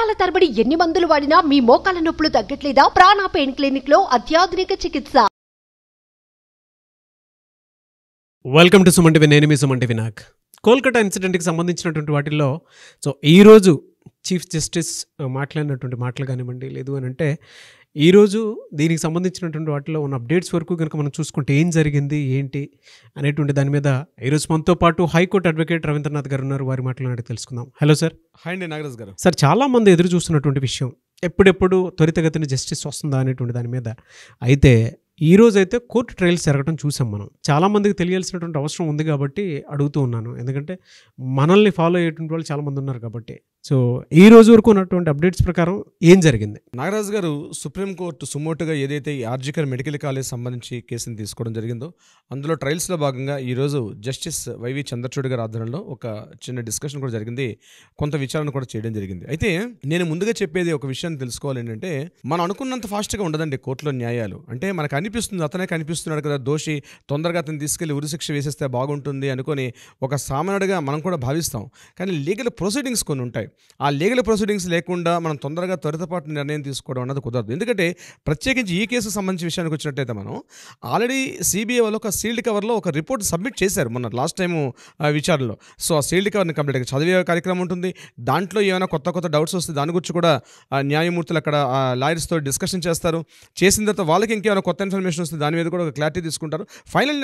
సంవత్సరాల తరబడి ఎన్ని మందులు వాడినా మీ మోకాల నొప్పులు తగ్గట్లేదా ప్రాణ పెయిన్ క్లినిక్ లో అత్యాధునిక చికిత్స వెల్కమ్ టు సుమంటివి నేను మీ సుమంటి వినాక్ కోల్కతా ఇన్సిడెంట్కి సంబంధించినటువంటి వాటిల్లో సో ఈరోజు చీఫ్ జస్టిస్ మాట్లాడినటువంటి మాటలు కానివ్వండి లేదు అని అంటే ఈరోజు దీనికి సంబంధించినటువంటి వాటిలో ఉన్న అప్డేట్స్ వరకు కనుక మనం చూసుకుంటే ఏం జరిగింది ఏంటి అనేటువంటి దాని మీద ఈరోజు మనతో పాటు హైకోర్టు అడ్వకేట్ రవీంద్రనాథ్ గారు ఉన్నారు వారి మాట్లాడి తెలుసుకుందాం హలో సార్ హాయ్ అండి నాగరాజ్ గారు సార్ చాలామంది ఎదురు చూస్తున్నటువంటి విషయం ఎప్పుడెప్పుడు త్వరితగతిన జస్టిస్ వస్తుందా అనేటువంటి దాని మీద అయితే ఈ రోజు అయితే కోర్టు ట్రయల్స్ జరగడం చూసాం మనం చాలామందికి తెలియాల్సినటువంటి అవసరం ఉంది కాబట్టి అడుగుతూ ఉన్నాను ఎందుకంటే మనల్ని ఫాలో అయ్యేటువంటి వాళ్ళు చాలామంది ఉన్నారు కాబట్టి సో ఈ రోజు వరకు ఉన్నటువంటి అప్డేట్స్ ప్రకారం ఏం జరిగింది నాగరాజు గారు సుప్రీంకోర్టు సుమోటుగా ఏదైతే ఈ ఆర్జికర్ మెడికల్ కాలేజ్ సంబంధించి కేసును తీసుకోవడం జరిగిందో అందులో ట్రయల్స్లో భాగంగా ఈరోజు జస్టిస్ వైవి చంద్రచూడ్ గారి ఆధ్వర్యంలో ఒక చిన్న డిస్కషన్ కూడా జరిగింది కొంత విచారణ కూడా చేయడం జరిగింది అయితే నేను ముందుగా చెప్పేది ఒక విషయాన్ని తెలుసుకోవాలి ఏంటంటే మనం అనుకున్నంత ఫాస్ట్గా ఉండదండి కోర్టులో న్యాయాలు అంటే మనకు అనిపిస్తుంది అతనే కనిపిస్తున్నాడు కదా దోషి తొందరగా అతను తీసుకెళ్లి ఉరిశిక్ష వేసేస్తే బాగుంటుంది అనుకొని ఒక సామాన్యుడిగా మనం కూడా భావిస్తాం కానీ లీగల్ ప్రొసీడింగ్స్ కొన్ని ఉంటాయి ఆ లీగల్ ప్రొసీడింగ్స్ లేకుండా మనం తొందరగా త్వరితపాటు నిర్ణయం తీసుకోవడం అన్నది కుదరదు ఎందుకంటే ప్రత్యేకించి ఈ కేసుకు సంబంధించిన విషయానికి వచ్చినట్టయితే మనం ఆల్రెడీ సిబిఐ వాళ్ళు ఒక సీల్డ్ కవర్లో ఒక రిపోర్ట్ సబ్మిట్ చేశారు మొన్న లాస్ట్ టైం విచారణలో సో ఆ సీల్డ్ కవర్ని కంప్లీట్గా చదివే కార్యక్రమం ఉంటుంది దాంట్లో ఏమైనా కొత్త కొత్త డౌట్స్ వస్తే దాని గురించి కూడా న్యాయమూర్తులు అక్కడ లాయర్స్తో డిస్కషన్ చేస్తారు చేసిన తర్వాత వాళ్ళకి ఇంకేమైనా కొత్త ఇన్ఫర్మేషన్ వస్తే దాని మీద కూడా ఒక క్లారిటీ తీసుకుంటారు ఫైనల్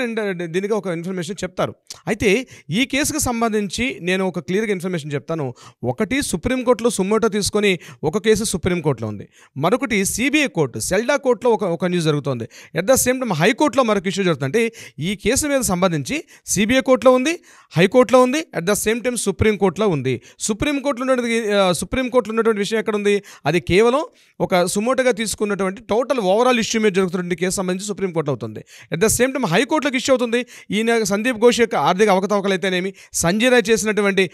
దీనిగా ఒక ఇన్ఫర్మేషన్ చెప్తారు అయితే ఈ కేసుకు సంబంధించి నేను ఒక క్లియర్గా ఇన్ఫర్మేషన్ చెప్తాను ఒకటి ఒకటి సుప్రీంకోర్టులో సుమోటో తీసుకొని ఒక కేసు సుప్రీంకోర్టులో ఉంది మరొకటి సిబిఐ కోర్టు సెల్డా కోర్టులో ఒక ఒక న్యూస్ జరుగుతుంది ఎట్ ద సేమ్ టైం హైకోర్టులో మరొక ఇష్యూ జరుగుతుంది అంటే ఈ కేసు మీద సంబంధించి సిబిఐ కోర్టులో ఉంది హైకోర్టులో ఉంది అట్ ద సేమ్ టైం సుప్రీంకోర్టులో ఉంది సుప్రీంకోర్టులో ఉన్నటువంటి సుప్రీంకోర్టులో ఉన్నటువంటి విషయం ఎక్కడ ఉంది అది కేవలం ఒక సుమోటోగా తీసుకున్నటువంటి టోటల్ ఓవరాల్ ఇష్యూ మీద జరుగుతున్నటువంటి కేసు సంబంధించి సుప్రీంకోర్టు అవుతుంది అట్ ద సేమ్ టైం హైకోర్టులకు ఇష్యూ అవుతుంది ఈయన సందీప్ ఘోష్ యొక్క ఆర్థిక అవకతవకలు అయితేనేమి సంజయ్ రాయ్ చేసినటువంటి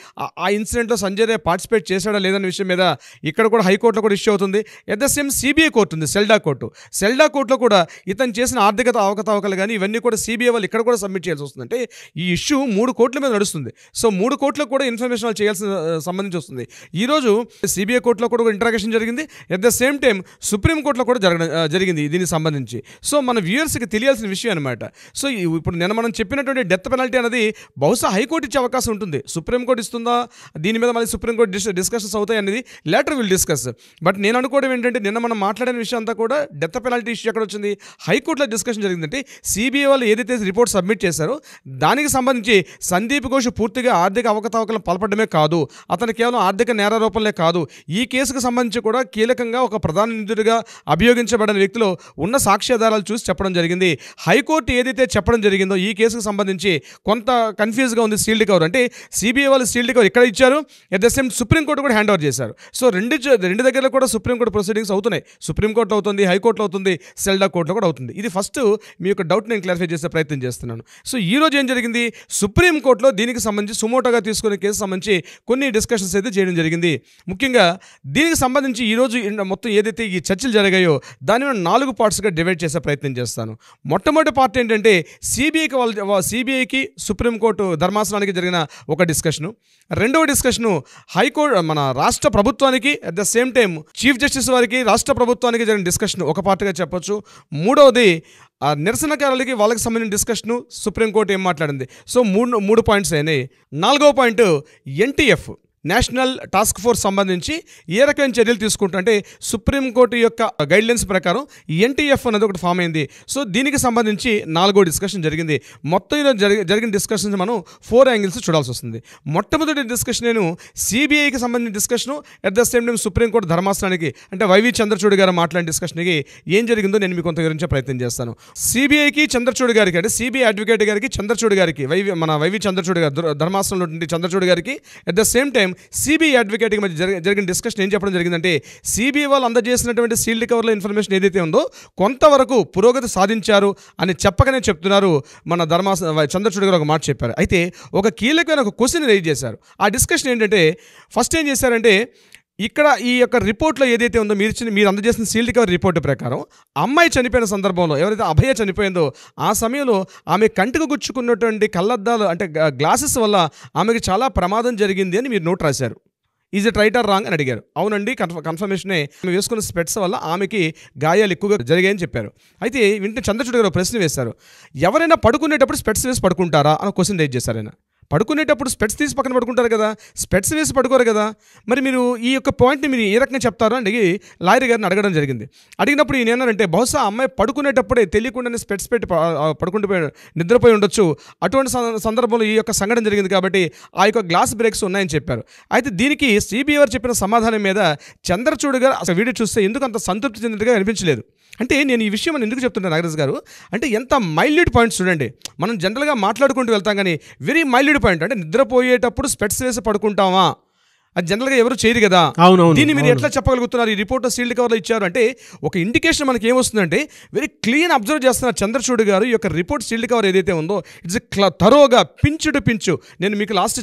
ఆ ఇన్సిడెంట్లో సంజయ్ రాయ్ పార్టిసిపేట్ పార్టిసిపేట్ చేశాడా లేదన్న విషయం మీద ఇక్కడ కూడా హైకోర్టులో కూడా ఇష్యూ అవుతుంది at the same CBI court ఉంది సెల్డా కోర్టు సెల్డా కోర్టులో కూడా ఇతను చేసిన ఆర్థిక అవకతవకలు కానీ ఇవన్నీ కూడా సిబిఐ వాళ్ళు ఇక్కడ కూడా సబ్మిట్ చేయాల్సి వస్తుంది అంటే ఈ ఇష్యూ మూడు కోట్ల మీద నడుస్తుంది సో మూడు కోట్లకు కూడా ఇన్ఫర్మేషన్ వాళ్ళు చేయాల్సిన సంబంధించి వస్తుంది ఈరోజు సిబిఐ కోర్టులో కూడా ఇంటరాగేషన్ జరిగింది ఎట్ ద సేమ్ టైం సుప్రీంకోర్టులో కూడా జరగ జరిగింది దీనికి సంబంధించి సో మన వ్యూయర్స్కి తెలియాల్సిన విషయం అనమాట సో ఇప్పుడు నిన్న మనం చెప్పినటువంటి డెత్ పెనాల్టీ అనేది బహుశా హైకోర్టు ఇచ్చే అవకాశం ఉంటుంది సుప్రీంకోర్టు ఇస్తుందా దీని మీద మళ్ళీ సుప్రీంకోర్టు విషయం డిస్కషన్స్ అవుతాయి అనేది లేటర్ విల్ డిస్కస్ బట్ నేను అనుకోవడం ఏంటంటే నిన్న మనం మాట్లాడిన విషయం అంతా కూడా డెత్ పెనాల్టీ ఇష్యూ ఎక్కడ వచ్చింది హైకోర్టులో డిస్కషన్ జరిగిందంటే సిబిఐ వాళ్ళు ఏదైతే రిపోర్ట్ సబ్మిట్ చేశారో దానికి సంబంధించి సందీప్ ఘోష్ పూర్తిగా ఆర్థిక అవకతవకలను పలపడమే కాదు అతను కేవలం ఆర్థిక నేరారోపణలే కాదు ఈ కేసుకు సంబంధించి కూడా కీలకంగా ఒక ప్రధాన నిధుడిగా అభియోగించబడిన వ్యక్తిలో ఉన్న సాక్ష్యాధారాలు చూసి చెప్పడం జరిగింది హైకోర్టు ఏదైతే చెప్పడం జరిగిందో ఈ కేసుకు సంబంధించి కొంత కన్ఫ్యూజ్గా ఉంది సీల్డ్ కవర్ అంటే సిబిఐ వాళ్ళు సీల్డ్ కవర్ ఎక్కడ ఇచ్చారు ఎట్ ద సేమ్ సుప్రీంకోర్టు కూడా హ్యాండ్ ఓవర్ చేశారు సో రెండు రెండు దగ్గర కూడా సుప్రీంకోర్టు ప్రొసీడింగ్స్ అవుతున్నాయి సుప్రీంకోర్టు అవుతుంది హైకోర్టులో అవుతుంది సెల్డా కోర్టులో కూడా అవుతుంది ఇది ఫస్ట్ మీ యొక్క డౌట్ నేను క్లారిఫై చేసే ప్రయత్నం చేస్తున్నాను సో ఈ రోజు ఏం జరిగింది సుప్రీంకోర్టులో దీనికి సంబంధించి సుమోటోగా తీసుకునే కేసు సంబంధించి కొన్ని డిస్కషన్స్ అయితే చేయడం జరిగింది ముఖ్యంగా దీనికి సంబంధించి ఈరోజు మొత్తం ఏదైతే ఈ చర్చలు జరిగాయో దాని నాలుగు పార్ట్స్గా డివైడ్ చేసే ప్రయత్నం చేస్తాను మొట్టమొదటి పార్ట్ ఏంటంటే సిబిఐకి వాళ్ళ సిబిఐకి సుప్రీంకోర్టు ధర్మాసనానికి జరిగిన ఒక డిస్కషను రెండవ డిస్కషను హైకోర్టు హైకోర్టు మన రాష్ట్ర ప్రభుత్వానికి at the same time chief justice వారికి రాష్ట్ర ప్రభుత్వానికి జరిగిన డిస్కషన్ ఒక పార్టీగా చెప్పొచ్చు మూడవది నిరసనకారులకి వాళ్ళకి సంబంధించిన డిస్కషను సుప్రీంకోర్టు ఏం మాట్లాడింది సో మూడు మూడు పాయింట్స్ అయినాయి నాలుగవ point NTF national task force సంబంధించి ఏ రకమైన చర్యలు తీసుకుంటుంటే సుప్రీంకోర్టు యొక్క గైడ్లైన్స్ ప్రకారం ఎన్టీఎఫ్ అనేది ఒకటి ఫామ్ అయింది సో దీనికి సంబంధించి నాలుగో డిస్కషన్ జరిగింది మొత్తం ఈరోజు జరిగిన డిస్కషన్స్ మనం ఫోర్ యాంగిల్స్ చూడాల్సి వస్తుంది మొట్టమొదటి డిస్కషన్ నేను సిబిఐకి సంబంధించిన discussion at the same time supreme court ధర్మాసనానికి అంటే వైవి చంద్రచూడ్ గారు మాట్లాడిన డిస్కషన్కి ఏం జరిగిందో నేను మీకు కొంత వివరించే ప్రయత్నం చేస్తాను సిబిఐకి చంద్రచూడ్ గారికి అంటే సిబిఐ అడ్వకేట్ గారికి చంద్రచూడ్ గారికి వైవి మన వైవి చంద్రచూడ్ గారు ధర్మాసనంలో చంద్రచూడ్ గారికి at the same time CBI advocate మధ్య జరిగిన డిస్కషన్ ఏం చెప్పడం జరిగిందంటే సిబిఐ వాళ్ళు అందజేసినటువంటి సీల్డ్ కవర్లో ఇన్ఫర్మేషన్ ఏదైతే ఉందో కొంతవరకు పురోగతి సాధించారు అని చెప్పకనే చెప్తున్నారు మన ధర్మా చంద్రచూడు గారు ఒక మాట చెప్పారు అయితే ఒక కీలకమైన ఒక క్వశ్చన్ రేజ్ చేశారు ఆ డిస్కషన్ ఏంటంటే ఫస్ట్ ఏం చేశారంటే ఇక్కడ ఈ యొక్క రిపోర్ట్లో ఏదైతే ఉందో మీరు మీరు అందజేసిన సీల్ రికవరీ రిపోర్ట్ ప్రకారం అమ్మాయి చనిపోయిన సందర్భంలో ఎవరైతే అభయ చనిపోయిందో ఆ సమయంలో ఆమె కంటికి గుచ్చుకున్నటువంటి కళ్ళద్దాలు అంటే గ్లాసెస్ వల్ల ఆమెకు చాలా ప్రమాదం జరిగింది అని మీరు నోట్ రాశారు is it right or wrong అని అడిగారు అవునండి కన్ఫ కన్ఫర్మేషనే ఆమె వేసుకున్న స్పెట్స్ వల్ల ఆమెకి గాయాలు ఎక్కువగా జరిగాయని చెప్పారు అయితే వింటే చంద్రచూడ గారు ప్రశ్న వేశారు ఎవరైనా పడుకునేటప్పుడు స్పెట్స్ వేసి పడుకుంటారా అని క్వశ్చన్ రేజ్ చేశారు ఆయన పడుకునేటప్పుడు స్పెట్స్ తీసి పక్కన పడుకుంటారు కదా స్పెట్స్ వేసి పడుకోరు కదా మరి మీరు ఈ యొక్క పాయింట్ని మీరు ఏ రకంగా చెప్తారో అని అడిగి లాయర్ గారిని అడగడం జరిగింది అడిగినప్పుడు ఈయన ఏమన్నారంటే బహుశా అమ్మాయి పడుకునేటప్పుడే తెలియకుండానే స్పెట్స్ పెట్టి పడుకుంటే నిద్రపోయి ఉండొచ్చు అటువంటి సందర్భంలో ఈ యొక్క సంఘటన జరిగింది కాబట్టి ఆ యొక్క గ్లాస్ బ్రేక్స్ ఉన్నాయని చెప్పారు అయితే దీనికి సిబిఐ చెప్పిన సమాధానం మీద చంద్రచూడ్ గారు అసలు వీడియో చూస్తే ఎందుకు అంత సంతృప్తి చెందినట్టుగా అనిపించలేదు అంటే నేను ఈ విషయం ఎందుకు చెప్తున్నాను నాగరాజు గారు అంటే ఎంత మైల్యూట్ పాయింట్స్ చూడండి మనం జనరల్గా మాట్లాడుకుంటూ వెళ్తాం కానీ వెరీ మైల్యూట్ పాయింట్ అంటే నిద్రపోయేటప్పుడు స్పెట్స్ వేసి పడుకుంటామా అది జనరల్గా ఎవరు చేయరు కదా దీన్ని మీరు ఎట్లా చెప్పగలుగుతున్నారు ఈ రిపోర్ట్ సీల్డ్ కవర్లో ఇచ్చారు అంటే ఒక ఇండికేషన్ మనకి ఏమొస్తుందంటే వెరీ క్లీన్ అబ్జర్వ్ చేస్తున్న చంద్రచూడ్ గారు ఈ యొక్క రిపోర్ట్ సీల్డ్ కవర్ ఏదైతే ఉందో ఇట్స్ తరోగా పించుడు పించు నేను మీకు లాస్ట్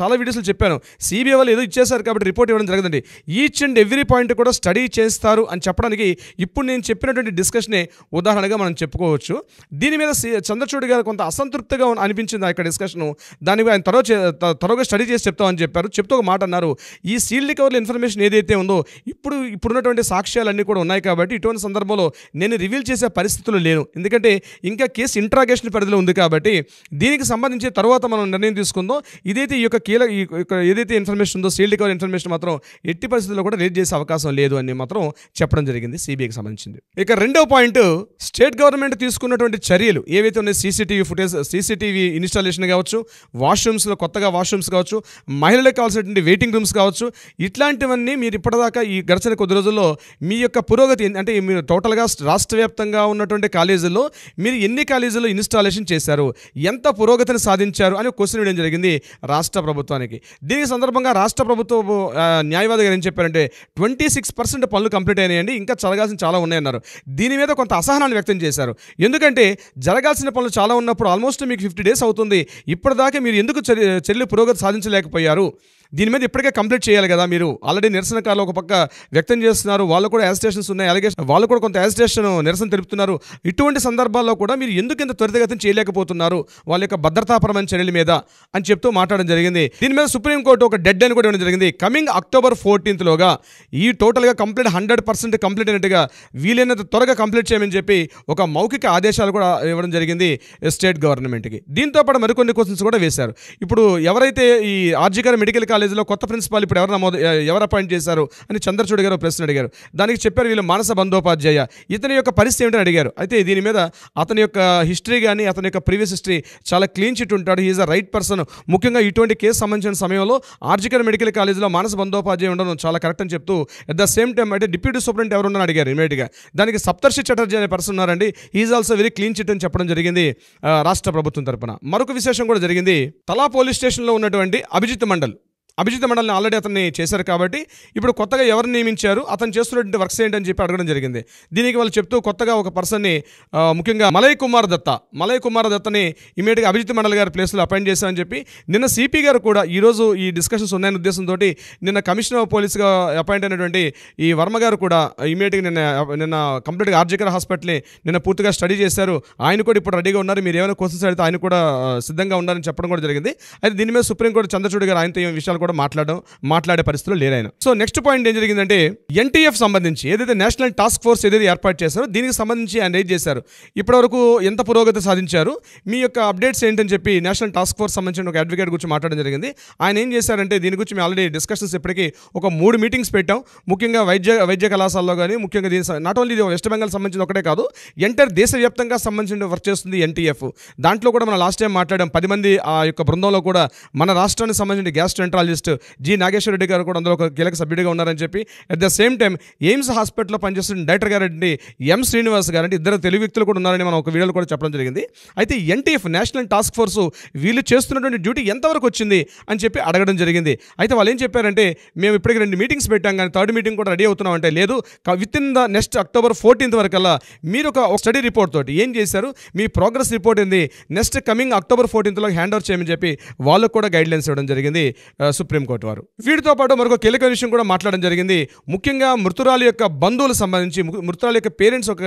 చాలా వీడియోస్ చెప్పాను సిబిఐ వాళ్ళు ఏదో ఇచ్చేసారు కాబట్టి రిపోర్ట్ ఇవ్వడం జరగదండి ఈచ్ అండ్ ఎవ్రీ పాయింట్ కూడా స్టడీ చేస్తారు అని చెప్పడానికి ఇప్పుడు నేను చెప్పినటువంటి డిస్కషనే ఉదాహరణగా మనం చెప్పుకోవచ్చు దీని మీద చంద్రచూడ్ గారు కొంత అసంతృప్తిగా అనిపించింది ఆ యొక్క డిస్కషన్ దాని ఆయన తరో త్వరగా స్టడీ చేసి చెప్తామని చెప్పారు చెప్తూ ఒక మాట అన్నారు చేశారు ఈ సీల్డ్ కవర్ల ఇన్ఫర్మేషన్ ఏదైతే ఉందో ఇప్పుడు ఇప్పుడున్నటువంటి సాక్ష్యాలన్నీ కూడా ఉన్నాయి కాబట్టి ఇటువంటి సందర్భంలో నేను రివీల్ చేసే పరిస్థితులు లేను ఎందుకంటే ఇంకా కేసు ఇంట్రాగేషన్ పరిధిలో ఉంది కాబట్టి దీనికి సంబంధించి తర్వాత మనం నిర్ణయం తీసుకుందాం ఇదైతే ఈ యొక్క కీలక ఏదైతే ఇన్ఫర్మేషన్ ఉందో సీల్డ్ కవర్ ఇన్ఫర్మేషన్ మాత్రం ఎట్టి పరిస్థితుల్లో కూడా రిలీజ్ చేసే అవకాశం లేదు అని మాత్రం చెప్పడం జరిగింది సిబిఐకి సంబంధించింది ఇక రెండో పాయింట్ స్టేట్ గవర్నమెంట్ తీసుకున్నటువంటి చర్యలు ఏవైతే ఉన్నాయి సీసీటీవీ ఫుటేజ్ సీసీటీవీ ఇన్స్టాలేషన్ కావచ్చు వాష్రూమ్స్లో కొత్తగా వాష్రూమ్స్ కావచ్చు మహిళలకు కావాల్సినటువంటి వెయిటింగ్ ప్రాబ్లమ్స్ కావచ్చు ఇట్లాంటివన్నీ మీరు ఇప్పటిదాకా ఈ గడిచిన కొద్ది రోజుల్లో మీ యొక్క పురోగతి అంటే మీరు టోటల్గా రాష్ట్ర వ్యాప్తంగా ఉన్నటువంటి కాలేజీల్లో మీరు ఎన్ని కాలేజీల్లో ఇన్స్టాలేషన్ చేశారు ఎంత పురోగతిని సాధించారు అని క్వశ్చన్ ఇవ్వడం జరిగింది రాష్ట్ర ప్రభుత్వానికి దీనికి సందర్భంగా రాష్ట్ర ప్రభుత్వ న్యాయవాది గారు ఏం చెప్పారంటే ట్వంటీ సిక్స్ పర్సెంట్ పనులు కంప్లీట్ అయినాయండి ఇంకా జరగాల్సిన చాలా ఉన్నాయన్నారు దీని మీద కొంత అసహనాన్ని వ్యక్తం చేశారు ఎందుకంటే జరగాల్సిన పనులు చాలా ఉన్నప్పుడు ఆల్మోస్ట్ మీకు ఫిఫ్టీ డేస్ అవుతుంది ఇప్పటిదాకా మీరు ఎందుకు చెల్లి పురోగతి సాధించలేకపోయారు దీని మీద ఇప్పటికే కంప్లీట్ చేయాలి కదా మీరు ఆల్రెడీ నిరసనకారులు ఒక పక్క వ్యక్తం చేస్తున్నారు వాళ్ళు కూడా యాజిటేషన్స్ ఉన్నాయి అలాగే వాళ్ళు కూడా కొంత యాజిటేషన్ నిరసన తెలుపుతున్నారు ఇటువంటి సందర్భాల్లో కూడా మీరు ఎందుకు ఇంత త్వరితగతిని చేయలేకపోతున్నారు వాళ్ళ యొక్క భద్రతాపరమైన చర్యల మీద అని చెప్తూ మాట్లాడడం జరిగింది దీని మీద సుప్రీంకోర్టు ఒక డెడ్ లైన్ కూడా ఇవ్వడం జరిగింది కమింగ్ అక్టోబర్ ఫోర్టీన్త్లోగా ఈ టోటల్గా కంప్లీట్ హండ్రెడ్ పర్సెంట్ కంప్లీట్ అయినట్టుగా వీలైనంత త్వరగా కంప్లీట్ చేయమని చెప్పి ఒక మౌఖిక ఆదేశాలు కూడా ఇవ్వడం జరిగింది స్టేట్ గవర్నమెంట్కి దీంతో పాటు మరికొన్ని క్వశ్చన్స్ కూడా వేశారు ఇప్పుడు ఎవరైతే ఈ ఆర్జీకర మెడికల్ కాలేజీలో కొత్త ప్రిన్సిపాల్ ఇప్పుడు ఎవరు నమోదు ఎవరు అపాయింట్ చేశారు అని చంద్రచూడ్ గారు ప్రశ్న అడిగారు దానికి చెప్పారు వీళ్ళు మానస బందోపాధ్యాయ ఇతని యొక్క పరిస్థితి ఏమిటని అడిగారు అయితే దీని మీద అతని యొక్క హిస్టరీ కానీ అతని యొక్క ప్రీవియస్ హిస్టరీ చాలా క్లీన్ చిట్ ఉంటాడు హీఈస్ అ రైట్ పర్సన్ ముఖ్యంగా ఇటువంటి కేసు సంబంధించిన సమయంలో ఆర్జికర్ మెడికల్ కాలేజీలో మానస బందోపాధ్యాయ ఉండడం చాలా కరెక్ట్ అని చెప్తూ అట్ ద సేమ్ టైం అయితే డిప్యూటీ సూపరింట్ ఎవరున్నారని అడిగారు ఇమీడియట్గా దానికి సప్తర్షి చటర్జీ అనే పర్సన్ ఉన్నారండి is also very clean chit అని చెప్పడం జరిగింది రాష్ట్ర ప్రభుత్వం తరఫున మరొక విశేషం కూడా జరిగింది తలా పోలీస్ స్టేషన్లో ఉన్నటువంటి అభిజిత్ మండల్ అభిజిత్ మండలిని ఆల్రెడీ అతన్ని చేశారు కాబట్టి ఇప్పుడు కొత్తగా ఎవరిని నియమించారు అతను చేస్తున్నటువంటి వర్క్స్ ఏంటని చెప్పి అడగడం జరిగింది దీనికి వాళ్ళు చెప్తూ కొత్తగా ఒక పర్సన్ని ముఖ్యంగా మలయ్ కుమార్ దత్త మలయ్ కుమార్ దత్తని ఇమీడియట్గా అభిజిత్ మండలి గారి ప్లేస్లో అపాయింట్ చేశారని చెప్పి నిన్న సిపి గారు కూడా ఈరోజు ఈ డిస్కషన్స్ ఉన్నాయని ఉద్దేశంతో నిన్న కమిషనర్ ఆఫ్ పోలీస్గా అపాయింట్ అయినటువంటి ఈ వర్మ గారు కూడా ఇమీడియట్గా నిన్న నిన్న కంప్లీట్గా ఆర్జికర్ హాస్పిటల్ని నిన్న పూర్తిగా స్టడీ చేశారు ఆయన కూడా ఇప్పుడు రెడీగా ఉన్నారు మీరు ఏమైనా క్వశ్చన్స్ అడిగితే ఆయన కూడా సిద్ధంగా ఉన్నారని చెప్పడం కూడా జరిగింది అయితే దీని మీద సుప్రీంకోర్టు చంద్రచూడి గారు ఆయనతో విషయాలు కూడా కూడా మాట్లాడడం మాట్లాడే లేరు ఆయన సో నెక్స్ట్ పాయింట్ ఏం జరిగిందంటే ఎన్టీఎఫ్ సంబంధించి ఏదైతే నేషనల్ టాస్క్ ఫోర్స్ ఏదైతే ఏర్పాటు చేశారో దీనికి సంబంధించి ఆయన ఏం చేశారు ఇప్పటివరకు ఎంత పురోగతి సాధించారు మీ యొక్క అప్డేట్స్ ఏంటని చెప్పి నేషనల్ టాస్క్ ఫోర్స్ సంబంధించిన ఒక అడ్వకేట్ గురించి మాట్లాడడం జరిగింది ఆయన ఏం చేశారంటే దీని గురించి మేము ఆల్రెడీ డిస్కషన్స్ ఇప్పటికీ ఒక మూడు మీటింగ్స్ పెట్టాం ముఖ్యంగా వైద్య వైద్య కళాశాలలో కానీ ముఖ్యంగా దీని నాట్ ఓన్లీ వెస్ట్ బెంగాల్ సంబంధించిన ఒకటే కాదు ఎంటర్ దేశవ్యాప్తంగా సంబంధించిన వర్క్ చేస్తుంది ఎన్టీఎఫ్ దాంట్లో కూడా మనం లాస్ట్ టైం మాట్లాడాం పది మంది ఆ యొక్క బృందంలో కూడా మన రాష్ట్రానికి సంబంధించిన gastroenterologist cardiologist G Nageswara Reddy గారు కూడా అందులో ఒక కీలక సభ్యుడిగా ఉన్నారని చెప్పి at the same time AIIMS హాస్పిటల్లో పనిచేస్తున్న డైరెక్టర్ గారంటే ఎం శ్రీనివాస్ గారంటే ఇద్దరు తెలుగు వ్యక్తులు కూడా ఉన్నారని మనం ఒక వీడియోలో కూడా చెప్పడం జరిగింది అయితే ఎన్టీఎఫ్ నేషనల్ టాస్క్ ఫోర్స్ వీళ్ళు చేస్తున్నటువంటి డ్యూటీ ఎంతవరకు వచ్చింది అని చెప్పి అడగడం జరిగింది అయితే వాళ్ళు ఏం చెప్పారంటే మేము ఇప్పటికి రెండు మీటింగ్స్ పెట్టాం కానీ థర్డ్ మీటింగ్ కూడా రెడీ అవుతున్నాం అంటే లేదు within the next October fourteenth వరకల్లా మీరు ఒక స్టడీ రిపోర్ట్ తోటి ఏం చేశారు మీ ప్రోగ్రెస్ రిపోర్ట్ ఏంది నెక్స్ట్ కమింగ్ అక్టోబర్ ఫోర్టీన్త్లో హ్యాండ్ ఓవర్ చేయమని చెప్పి వాళ్ళకు కూడా గైడ్లైన్స్ ఇవ్వడం జరిగింది సుప్రీంకోర్టు వారు వీటితో పాటు మరొక కీలక విషయం కూడా మాట్లాడడం జరిగింది ముఖ్యంగా మృతురాలి యొక్క బంధువులకు సంబంధించి మృతురాలి యొక్క పేరెంట్స్ ఒక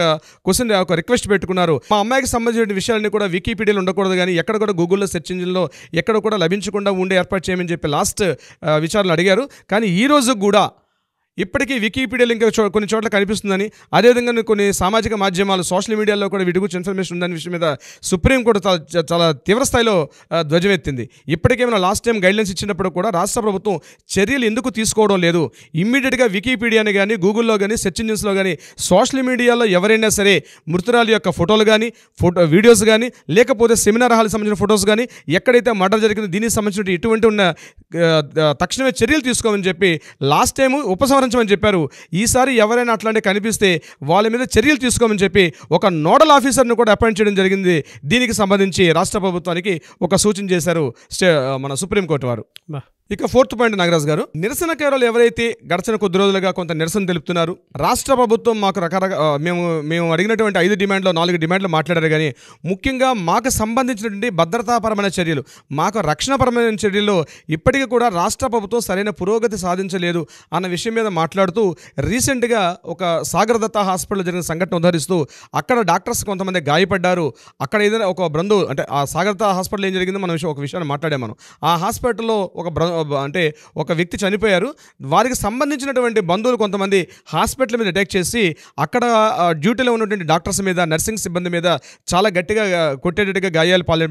క్వశ్చన్ ఒక రిక్వెస్ట్ పెట్టుకున్నారు మా అమ్మాయికి సంబంధించిన విషయాలన్నీ కూడా వికీపీడియాలో ఉండకూడదు కానీ ఎక్కడ కూడా గూగుల్లో సెర్చ్ ఇంజిన్లో ఎక్కడ కూడా లభించకుండా ఉండే ఏర్పాటు చేయమని చెప్పి లాస్ట్ విచారణ అడిగారు కానీ ఈ రోజు కూడా ఇప్పటికీ వికీపీడియాలో ఇంకా చో కొన్ని చోట్ల కనిపిస్తుందని అదేవిధంగా కొన్ని సామాజిక మాధ్యమాలు సోషల్ మీడియాలో కూడా వీటి గురించి ఇన్ఫర్మేషన్ ఉందనే విషయం మీద సుప్రీంకోర్టు చాలా చాలా తీవ్రస్థాయిలో ధ్వజమెత్తింది ఇప్పటికే మనం లాస్ట్ టైం గైడ్లైన్స్ ఇచ్చినప్పుడు కూడా రాష్ట్ర ప్రభుత్వం చర్యలు ఎందుకు తీసుకోవడం లేదు ఇమ్మీడియట్గా వికీపీడియాని కానీ గూగుల్లో కానీ సెర్చ్ ఇంజిన్స్లో కానీ సోషల్ మీడియాలో ఎవరైనా సరే మృతురాల యొక్క ఫోటోలు కానీ ఫోటో వీడియోస్ కానీ లేకపోతే సెమినార్ హాల్కి సంబంధించిన ఫొటోస్ కానీ ఎక్కడైతే మర్డర్ జరిగిందో దీనికి సంబంధించిన ఇటువంటి ఉన్న తక్షణమే చర్యలు తీసుకోమని చెప్పి లాస్ట్ టైం ఉపసం విచారించమని చెప్పారు ఈసారి ఎవరైనా అట్లాంటి కనిపిస్తే వాళ్ళ మీద చర్యలు తీసుకోమని చెప్పి ఒక నోడల్ ఆఫీసర్ను కూడా అపాయింట్ చేయడం జరిగింది దీనికి సంబంధించి రాష్ట్ర ప్రభుత్వానికి ఒక సూచన చేశారు మన సుప్రీంకోర్టు వారు ఇక ఫోర్త్ పాయింట్ నాగరాజ్ గారు నిరసనకారులు ఎవరైతే గడిచిన కొద్ది రోజులుగా కొంత నిరసన తెలుపుతున్నారు రాష్ట్ర ప్రభుత్వం మాకు రకరకాల మేము మేము అడిగినటువంటి ఐదు డిమాండ్లో నాలుగు డిమాండ్లు మాట్లాడారు కానీ ముఖ్యంగా మాకు సంబంధించినటువంటి భద్రతాపరమైన చర్యలు మాకు రక్షణపరమైన చర్యల్లో ఇప్పటికీ కూడా రాష్ట్ర ప్రభుత్వం సరైన పురోగతి సాధించలేదు అన్న విషయం మీద మాట్లాడుతూ రీసెంట్గా ఒక సాగర్ దత్త హాస్పిటల్ జరిగిన సంఘటన ఉద్ధరిస్తూ అక్కడ డాక్టర్స్ కొంతమంది గాయపడ్డారు అక్కడ ఏదైనా ఒక బృందు అంటే ఆ సాగర్ దత్త హాస్పిటల్ ఏం జరిగిందో మనం ఒక విషయాన్ని మాట్లాడాం ఆ హాస్పిటల్లో ఒక అంటే ఒక వ్యక్తి చనిపోయారు వారికి సంబంధించినటువంటి బంధువులు కొంతమంది హాస్పిటల్ మీద అటాక్ చేసి అక్కడ డ్యూటీలో ఉన్నటువంటి డాక్టర్స్ మీద నర్సింగ్ సిబ్బంది మీద చాలా గట్టిగా కొట్టేటట్టుగా గాయాలు పాలి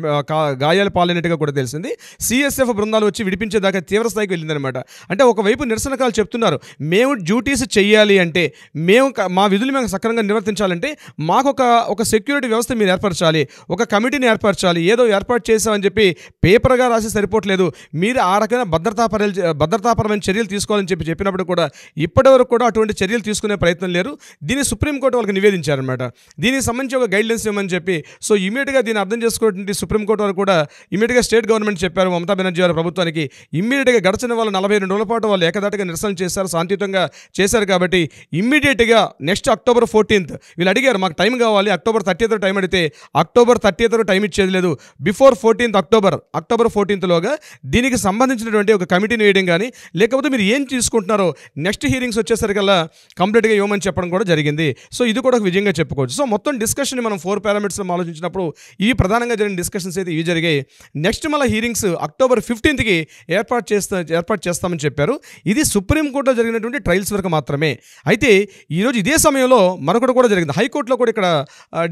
గాయాలు పాలైనట్టుగా కూడా తెలిసింది సిఎస్ఎఫ్ బృందాలు వచ్చి విడిపించేదాకా తీవ్ర స్థాయికి వెళ్ళిందనమాట అంటే ఒకవైపు నిరసనకాలు చెప్తున్నారు మేము డ్యూటీస్ చేయాలి అంటే మేము మా విధులు మేము సక్రమంగా నిర్వర్తించాలంటే మాకు ఒక ఒక సెక్యూరిటీ వ్యవస్థ మీరు ఏర్పరచాలి ఒక కమిటీని ఏర్పరచాలి ఏదో ఏర్పాటు చేసామని చెప్పి పేపర్గా రాసి సరిపోవట్లేదు మీరు ఆ రకమైన భద్రతాపర భద్రతాపరమైన చర్యలు తీసుకోవాలని చెప్పి చెప్పినప్పుడు కూడా ఇప్పటివరకు కూడా అటువంటి చర్యలు తీసుకునే ప్రయత్నం లేరు దీన్ని సుప్రీంకోర్టు వాళ్ళకి నివేదించారనమాట దీనికి సంబంధించి ఒక గైడ్లైన్స్ ఇవ్వమని చెప్పి సో ఇమీడియట్గా దీన్ని అర్థం చేసుకోవడానికి సుప్రీంకోర్టు వారు కూడా ఇమీడియట్గా స్టేట్ గవర్నమెంట్ చెప్పారు మమతా బెనర్జీ వారి ప్రభుత్వానికి ఇమ్మీడియట్గా గడిచిన వాళ్ళు నలభై రెండు రోజుల పాటు వాళ్ళు ఏకదాటిగా నిరసన చేశారు శాంతియుతంగా చేశారు కాబట్టి ఇమీడియట్గా నెక్స్ట్ అక్టోబర్ ఫోర్టీన్త్ వీళ్ళు అడిగారు మాకు టైం కావాలి అక్టోబర్ థర్టీ టైం అడిగితే అక్టోబర్ థర్టీ టైం ఇచ్చేది లేదు బిఫోర్ ఫోర్టీన్త్ అక్టోబర్ అక్టోబర్ ఫోర్టీన్త్లోగా దీనికి సంబంధించినటువంటి ఉన్నటువంటి ఒక కమిటీని వేయడం కానీ లేకపోతే మీరు ఏం తీసుకుంటున్నారో నెక్స్ట్ హీరింగ్స్ వచ్చేసరికల్లా కంప్లీట్గా ఇవ్వమని చెప్పడం కూడా జరిగింది సో ఇది కూడా ఒక విజయంగా చెప్పుకోవచ్చు సో మొత్తం డిస్కషన్ మనం ఫోర్ పారామీటర్స్ ఆలోచించినప్పుడు ఇవి ప్రధానంగా జరిగిన డిస్కషన్స్ అయితే ఇవి జరిగాయి నెక్స్ట్ మళ్ళీ హీరింగ్స్ అక్టోబర్ ఫిఫ్టీన్త్కి ఏర్పాటు చేస్తా ఏర్పాటు చేస్తామని చెప్పారు ఇది సుప్రీంకోర్టులో జరిగినటువంటి ట్రయల్స్ వరకు మాత్రమే అయితే ఈరోజు ఇదే సమయంలో మరొకటి కూడా జరిగింది హైకోర్టులో కూడా ఇక్కడ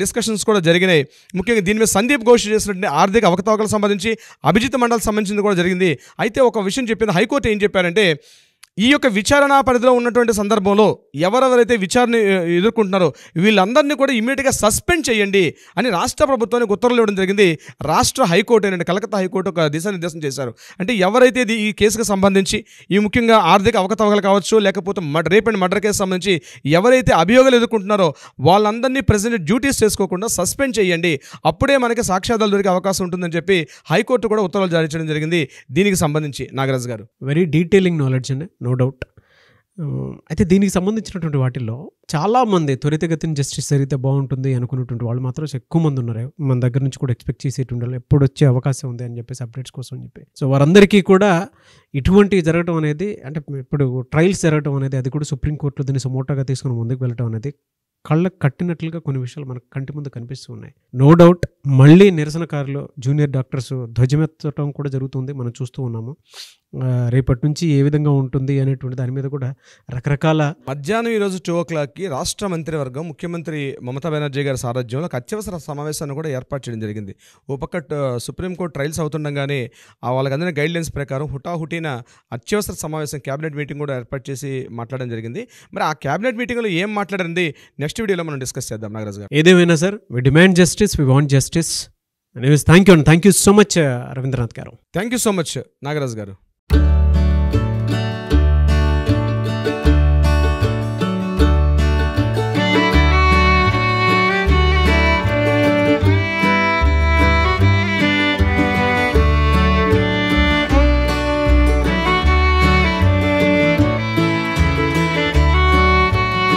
డిస్కషన్స్ కూడా జరిగినాయి ముఖ్యంగా దీని మీద సందీప్ ఘోష్ చేసినటువంటి ఆర్థిక అవకతవకలకు సంబంధించి అభిజిత్ మండల్ సంబంధించింది కూడా జరిగింది అయితే ఒక ఒక విషయం చెప్పింది హైకోర్టు ఏం చెప్పారంటే ఈ యొక్క విచారణ పరిధిలో ఉన్నటువంటి సందర్భంలో ఎవరెవరైతే విచారణ ఎదుర్కొంటున్నారో వీళ్ళందరినీ కూడా ఇమీడియట్గా సస్పెండ్ చేయండి అని రాష్ట్ర ప్రభుత్వానికి ఉత్తర్వులు ఇవ్వడం జరిగింది రాష్ట్ర హైకోర్టు ఏంటంటే కలకత్తా హైకోర్టు ఒక దిశానిర్దేశం చేశారు అంటే ఎవరైతే ఈ కేసుకు సంబంధించి ఈ ముఖ్యంగా ఆర్థిక అవకతవకలు కావచ్చు లేకపోతే murder rape and murder case సంబంధించి ఎవరైతే అభియోగాలు ఎదుర్కొంటున్నారో వాళ్ళందరినీ ప్రజెంట్ డ్యూటీస్ చేసుకోకుండా సస్పెండ్ చేయండి అప్పుడే మనకి సాక్ష్యాధాలు దొరికే అవకాశం ఉంటుందని చెప్పి హైకోర్టు కూడా ఉత్తర్వులు జారీ చేయడం జరిగింది దీనికి సంబంధించి నాగరాజు గారు వెరీ డీటెయిలింగ్ నాలెడ్జ్ అండి నో డౌట్ అయితే దీనికి సంబంధించినటువంటి వాటిల్లో చాలామంది త్వరితగతిని జస్టిస్ జరిగితే బాగుంటుంది అనుకున్నటువంటి వాళ్ళు మాత్రం ఎక్కువ మంది ఉన్నారు మన దగ్గర నుంచి కూడా ఎక్స్పెక్ట్ చేసేటువంటి వాళ్ళు ఎప్పుడు వచ్చే అవకాశం ఉంది అని చెప్పేసి అప్డేట్స్ కోసం చెప్పి సో వారందరికీ కూడా ఇటువంటివి జరగడం అనేది అంటే ఇప్పుడు ట్రయల్స్ జరగడం అనేది అది కూడా సుప్రీంకోర్టులో దీన్ని సుమోటాగా తీసుకుని ముందుకు వెళ్ళడం అనేది కళ్ళకు కట్టినట్లుగా కొన్ని విషయాలు మనకు కంటి ముందు కనిపిస్తూ ఉన్నాయి నో డౌట్ మళ్ళీ నిరసనకారులు జూనియర్ డాక్టర్స్ ధ్వజమెత్తడం కూడా జరుగుతుంది మనం చూస్తూ ఉన్నాము రేపటి నుంచి ఏ విధంగా ఉంటుంది అనేటువంటి దాని మీద కూడా రకరకాల మధ్యాహ్నం ఈరోజు టూ ఓ క్లాక్కి రాష్ట్ర మంత్రివర్గం ముఖ్యమంత్రి మమతా బెనర్జీ గారి సారథ్యంలో ఒక అత్యవసర సమావేశాన్ని కూడా ఏర్పాటు చేయడం జరిగింది ఓ పక్క సుప్రీంకోర్టు ట్రయల్స్ అవుతుండగానే వాళ్ళకి అందిన గైడ్లైన్స్ ప్రకారం హుటాహుటీన అత్యవసర సమావేశం క్యాబినెట్ మీటింగ్ కూడా ఏర్పాటు చేసి మాట్లాడడం జరిగింది మరి ఆ క్యాబినెట్ మీటింగ్లో ఏం మాట్లాడండి నెక్స్ట్ వీడియోలో మనం డిస్కస్ చేద్దాం నాగరాజ్ గారు ఏదేమైనా sir we demand justice we want justice అనేవి థ్యాంక్ యూ అండి thank you so much Ravindranath గారు thank you so much Nagaraj గారు